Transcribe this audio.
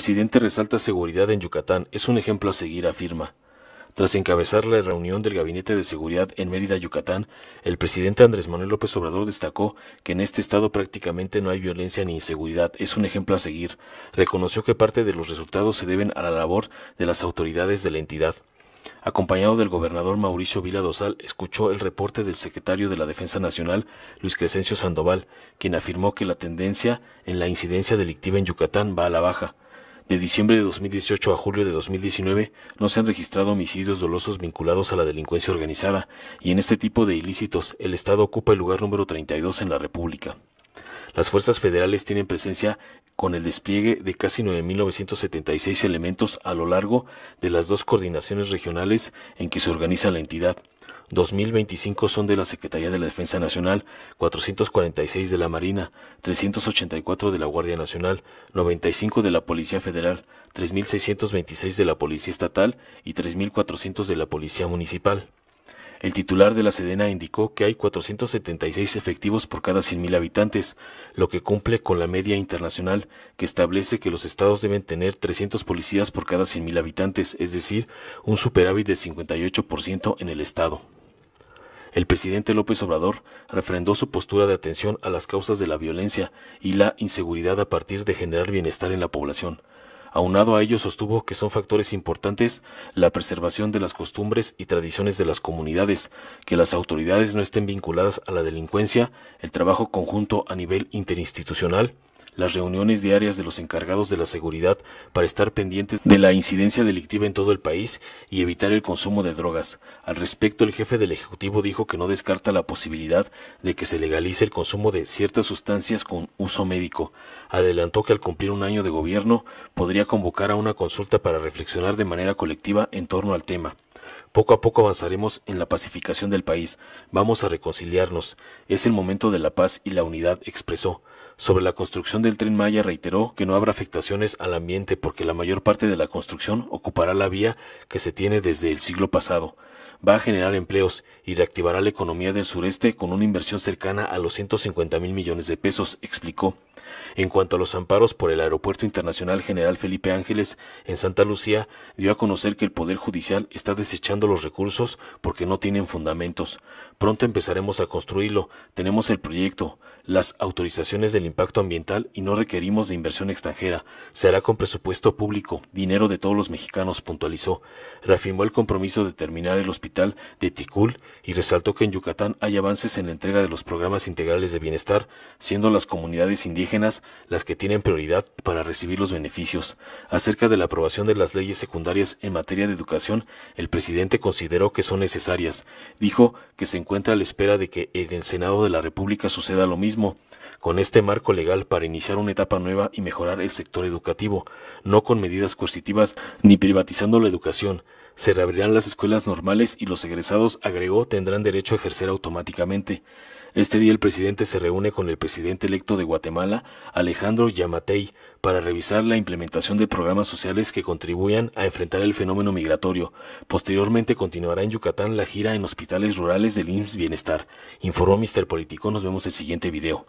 presidente resalta seguridad en Yucatán es un ejemplo a seguir, afirma. Tras encabezar la reunión del Gabinete de Seguridad en Mérida, Yucatán, el presidente Andrés Manuel López Obrador destacó que en este estado prácticamente no hay violencia ni inseguridad, es un ejemplo a seguir. Reconoció que parte de los resultados se deben a la labor de las autoridades de la entidad. Acompañado del gobernador Mauricio Vila Dosal, escuchó el reporte del secretario de la Defensa Nacional, Luis Crescencio Sandoval, quien afirmó que la tendencia en la incidencia delictiva en Yucatán va a la baja. De diciembre de 2018 a julio de 2019 no se han registrado homicidios dolosos vinculados a la delincuencia organizada, y en este tipo de ilícitos el Estado ocupa el lugar número 32 en la República. Las fuerzas federales tienen presencia con el despliegue de casi 9.976 elementos a lo largo de las dos coordinaciones regionales en que se organiza la entidad. 2.025 son de la Secretaría de la Defensa Nacional, 446 de la Marina, 384 de la Guardia Nacional, 95 de la Policía Federal, 3.626 de la Policía Estatal y 3.400 de la Policía Municipal. El titular de la Sedena indicó que hay 476 efectivos por cada 100.000 habitantes, lo que cumple con la media internacional que establece que los estados deben tener 300 policías por cada 100.000 habitantes, es decir, un superávit de 58% en el estado. El presidente López Obrador refrendó su postura de atención a las causas de la violencia y la inseguridad a partir de generar bienestar en la población. Aunado a ello, sostuvo que son factores importantes la preservación de las costumbres y tradiciones de las comunidades, que las autoridades no estén vinculadas a la delincuencia, el trabajo conjunto a nivel interinstitucional, las reuniones diarias de los encargados de la seguridad para estar pendientes de la incidencia delictiva en todo el país y evitar el consumo de drogas. Al respecto, el jefe del Ejecutivo dijo que no descarta la posibilidad de que se legalice el consumo de ciertas sustancias con uso médico. Adelantó que al cumplir un año de gobierno podría convocar a una consulta para reflexionar de manera colectiva en torno al tema. Poco a poco avanzaremos en la pacificación del país. Vamos a reconciliarnos. Es el momento de la paz y la unidad, expresó. Sobre la construcción del tren Maya reiteró que no habrá afectaciones al ambiente porque la mayor parte de la construcción ocupará la vía que se tiene desde el siglo pasado va a generar empleos y reactivará la economía del sureste con una inversión cercana a los 150 mil millones de pesos, explicó. En cuanto a los amparos por el Aeropuerto Internacional General Felipe Ángeles en Santa Lucía, dio a conocer que el Poder Judicial está desechando los recursos porque no tienen fundamentos. Pronto empezaremos a construirlo, tenemos el proyecto, las autorizaciones del impacto ambiental y no requerimos de inversión extranjera. Se hará con presupuesto público, dinero de todos los mexicanos, puntualizó. Reafirmó el compromiso de terminar el hospital de Ticul y resaltó que en Yucatán hay avances en la entrega de los programas integrales de bienestar, siendo las comunidades indígenas las que tienen prioridad para recibir los beneficios. Acerca de la aprobación de las leyes secundarias en materia de educación, el presidente consideró que son necesarias. Dijo que se encuentra a la espera de que en el Senado de la República suceda lo mismo con este marco legal para iniciar una etapa nueva y mejorar el sector educativo, no con medidas coercitivas ni privatizando la educación. Se reabrirán las escuelas normales y los egresados, agregó, tendrán derecho a ejercer automáticamente. Este día el presidente se reúne con el presidente electo de Guatemala, Alejandro Yamatei, para revisar la implementación de programas sociales que contribuyan a enfrentar el fenómeno migratorio. Posteriormente continuará en Yucatán la gira en hospitales rurales del IMSS Bienestar. Informó Mr. Político. Nos vemos el siguiente video.